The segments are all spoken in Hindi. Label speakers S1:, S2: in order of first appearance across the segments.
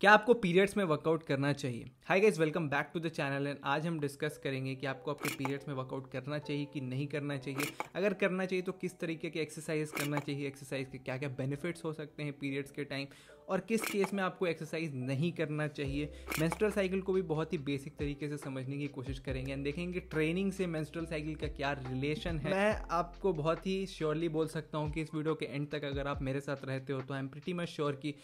S1: क्या आपको पीरियड्स में वर्कआउट करना चाहिए hi guys welcome back to the channel and आज हम डिस्कस करेंगे कि आपको आपके पीरियड्स में वर्कआउट करना चाहिए कि नहीं करना चाहिए अगर करना चाहिए तो किस तरीके के एक्सरसाइज करना चाहिए एक्सरसाइज के क्या क्या बेनिफिट्स हो सकते हैं पीरियड्स के टाइम और किस केस में आपको एक्सरसाइज नहीं करना चाहिए मैंस्ट्रल साइकिल को भी बहुत ही बेसिक तरीके से समझने की कोशिश करेंगे एंड देखेंगे ट्रेनिंग से मैंस्ट्रल साइकिल का क्या रिलेशन है मैं आपको बहुत ही श्योरली बोल सकता हूँ कि इस वीडियो के एंड तक अगर आप मेरे साथ रहते हो तो I am pretty much sure कि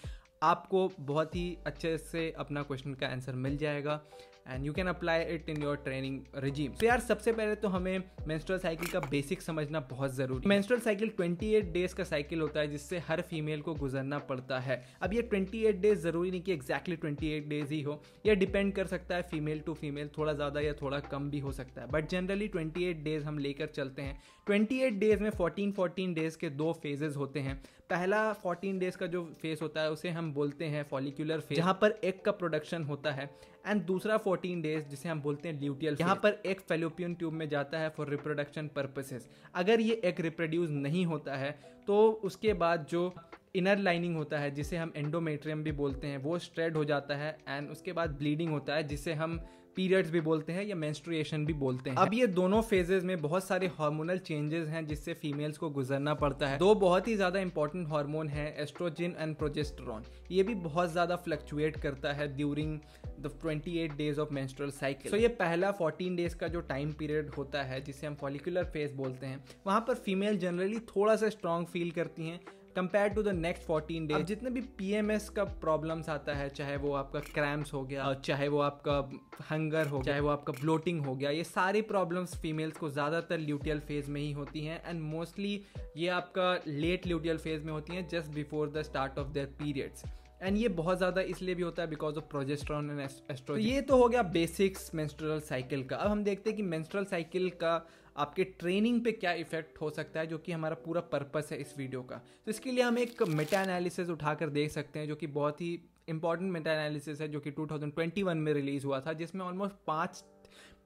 S1: आपको बहुत ही अच्छे से अपना क्वेश्चन का आंसर मिल जाएगा and you can apply it in your training regime तो यार सबसे पहले तो हमें मेंस्ट्रुअल साइकिल का बेसिक समझना बहुत ज़रूरी मेंस्ट्रुअल साइकिल 28 डेज का साइकिल होता है जिससे हर फीमेल को गुजरना पड़ता है अब ये 28 डेज ज़रूरी नहीं कि एग्जैक्टली exactly 28 डेज ही हो यह डिपेंड कर सकता है फीमेल टू फीमेल थोड़ा ज़्यादा या थोड़ा कम भी हो सकता है बट जनरली 28 डेज हम लेकर चलते हैं 28 डेज में 14 14 डेज के दो फेजेज होते हैं पहला 14 डेज का जो फेस होता है उसे हम बोलते हैं फॉलिकुलर फेस जहाँ पर एग का प्रोडक्शन होता है एंड दूसरा 14 डेज जिसे हम बोलते हैं ल्यूटियल यहाँ पर एक फेलोपियन ट्यूब में जाता है फॉर रिप्रोडक्शन पर्पसेस अगर ये एग रिप्रोड्यूस नहीं होता है तो उसके बाद जो इनर लाइनिंग होता है जिसे हम एंडोमेट्रियम भी बोलते हैं वो स्ट्रेड हो जाता है एंड उसके बाद ब्लीडिंग होता है जिसे हम पीरियड्स भी बोलते हैं या मेंस्ट्रुएशन भी बोलते हैं अब ये दोनों फेजेज में बहुत सारे हार्मोनल चेंजेस हैं जिससे फीमेल्स को गुजरना पड़ता है दो बहुत ही ज़्यादा इंपॉर्टेंट हार्मोन है एस्ट्रोजिन एंड प्रोजेस्ट्रॉन ये भी बहुत ज़्यादा फ्लक्चुएट करता है during the twenty eight days of menstrual cycle so ये पहला फोर्टीन डेज का जो टाइम पीरियड होता है जिसे हम फॉलिकुलर फेज बोलते हैं वहाँ पर फीमेल जनरली थोड़ा सा स्ट्रॉन्ग फील करती हैं compare to the next fourteen days जितने भी पी एम एस का प्रॉब्लम्स आता है चाहे वो आपका क्रैम्स हो गया चाहे वो आपका हंगर हो चाहे वो आपका ब्लोटिंग हो गया ये सारी प्रॉब्लम्स फीमेल्स को ज़्यादातर ल्यूटियल फेज में ही होती हैं एंड मोस्टली ये आपका लेट ल्यूटियल फेज में होती हैं just before the start of their periods and ये बहुत ज़्यादा इसलिए भी होता है because of progesterone and estrogen ये तो हो गया बेसिक्स मेंस्ट्रुअल साइकिल का अब हम देखते हैं कि मेंस्ट्रुअल साइकिल का आपके ट्रेनिंग पे क्या इफेक्ट हो सकता है जो कि हमारा पूरा पर्पस है इस वीडियो का तो इसके लिए हम एक मेटा एनालिसिस उठाकर देख सकते हैं जो कि बहुत ही इंपॉर्टेंट मेटा एनालिसिस है जो कि 2021 में रिलीज़ हुआ था जिसमें ऑलमोस्ट पाँच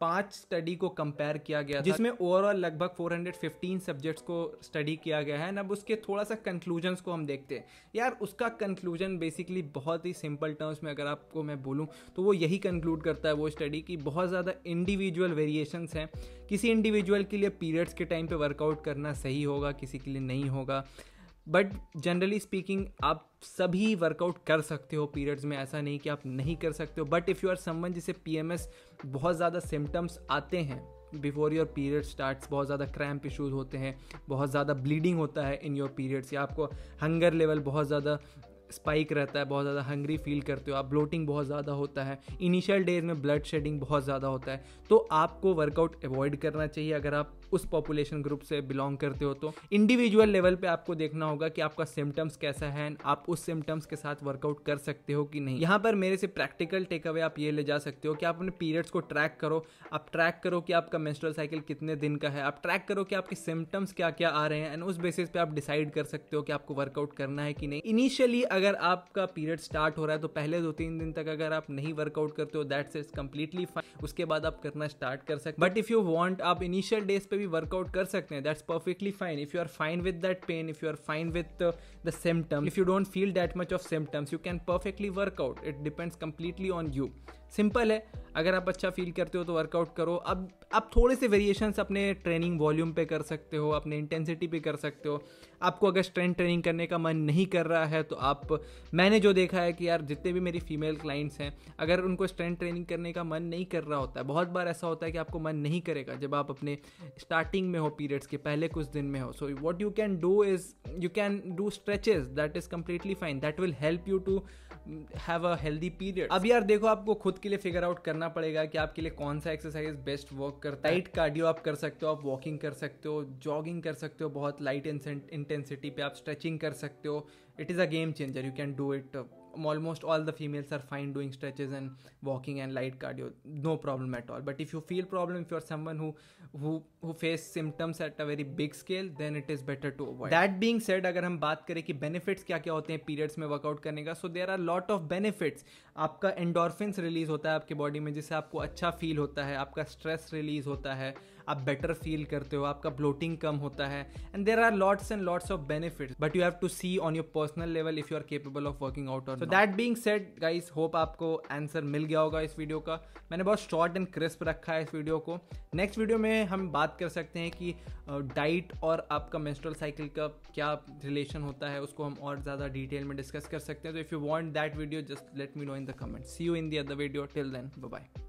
S1: पांच स्टडी को कंपेयर किया गया जिसमें ओवरऑल लगभग 415 सब्जेक्ट्स को स्टडी किया गया है अब उसके थोड़ा सा कंक्लूजन्स को हम देखते हैं यार उसका कंक्लूजन बेसिकली बहुत ही सिंपल टर्म्स में अगर आपको मैं बोलूँ तो वो यही कंक्लूड करता है वो स्टडी की बहुत ज़्यादा इंडिविजुअल वेरिएशंस हैं किसी इंडिविजुअल के लिए पीरियड्स के टाइम पर वर्कआउट करना सही होगा किसी के लिए नहीं होगा बट जनरली स्पीकिंग आप सभी वर्कआउट कर सकते हो पीरियड्स में ऐसा नहीं कि आप नहीं कर सकते हो but if you are someone जिसे पी बहुत ज़्यादा सिम्टम्स आते हैं बिफोर योर पीरियड स्टार्ट्स बहुत ज़्यादा क्रैम्प इशूज़ होते हैं बहुत ज़्यादा ब्लीडिंग होता है इन योर पीरियड्स या आपको हंगर लेवल बहुत ज़्यादा स्पाइक रहता है बहुत ज़्यादा हंग्री फील करते हो आप ब्लोटिंग बहुत ज़्यादा होता है इनिशियल डेज में ब्लड शेडिंग बहुत ज़्यादा होता है तो आपको वर्कआउट अवॉइड करना चाहिए अगर आप उस पॉपुलेशन ग्रुप से बिलोंग करते हो तो इंडिविजुअल लेवल पे आपको देखना होगा कि आपका सिम्टम्स कैसा है आप उस सिम्टम्स के साथ वर्कआउट कर सकते हो कि नहीं यहाँ पर मेरे से प्रैक्टिकल टेक अवे आप ये ले जा सकते हो कि आप अपने पीरियड्स को ट्रैक करो आप ट्रैक करो कि आपका मेस्ट्रल साइकिल कितने दिन का है आप ट्रैक करो कि आपके सिम्टम्स क्या क्या आ रहे हैं एंड उस बेसिस पे आप डिसाइड कर सकते हो कि आपको वर्कआउट करना है कि नहीं इनिशियली अगर आपका पीरियड स्टार्ट हो रहा है तो पहले दो तीन दिन तक अगर आप नहीं वर्कआउट करते हो दैट्स इट्स कम्प्लीटली फाइन उसके बाद आप करना स्टार्ट कर सकते बट इफ यू वॉन्ट आप इनिशियल डेज पे भी वर्कआउट कर सकते हैं that's perfectly fine if you are fine with that pain if you are fine with the symptom if you don't feel that much of symptoms you can perfectly workout it depends completely on you simple है अगर आप अच्छा फील करते हो तो वर्कआउट करो अब आप थोड़े से वेरिएशंस अपने ट्रेनिंग वॉल्यूम पे कर सकते हो अपने इंटेंसिटी पे कर सकते हो आपको अगर स्ट्रेंथ ट्रेनिंग करने का मन नहीं कर रहा है तो आप मैंने जो देखा है कि यार जितने भी मेरी फीमेल क्लाइंट्स हैं अगर उनको स्ट्रेंथ ट्रेनिंग करने का मन नहीं कर रहा होता है बहुत बार ऐसा होता है कि आपको मन नहीं करेगा जब आप अपने स्टार्टिंग में हो पीरियड्स के पहले कुछ दिन में हो so what you can do is you can do stretches that is completely fine that will help you to have a healthy period अब यार देखो आपको खुद खुद के लिए फिगर आउट करना पड़ेगा कि आपके लिए कौन सा एक्सरसाइज बेस्ट वर्क करता है लाइट कार्डियो आप कर सकते हो आप वॉकिंग कर सकते हो जॉगिंग कर सकते हो बहुत लाइट इंटेंसिटी पे आप स्ट्रेचिंग कर सकते हो it is a game changer you can do it almost all the females are fine doing stretches and walking and light cardio no problem at all but if you feel problem if you're someone who who who face symptoms at a very big scale then it is better to avoid that being said अगर हम बात करें कि benefits क्या क्या होते हैं periods में workout करने का so there are lot of benefits आपका endorphins release होता है आपके body में जिससे आपको अच्छा feel होता है आपका stress release होता है आप बेटर फील करते हो आपका ब्लोटिंग कम होता है and there are lots and lots of benefit but you have to see on your personal level if you are capable of working out और that being set guys hope आपको आंसर मिल गया होगा इस वीडियो का मैंने बहुत शॉर्ट एंड क्रिस्प रखा है इस वीडियो को नेक्स्ट वीडियो में हम बात कर सकते हैं कि डाइट और आपका मेस्ट्रल साइकिल का क्या रिलेशन होता है उसको हम और ज़्यादा डिटेल में डिस्कस कर सकते हैं तो if you want that video just let me know in the comment see you in the other video till then bye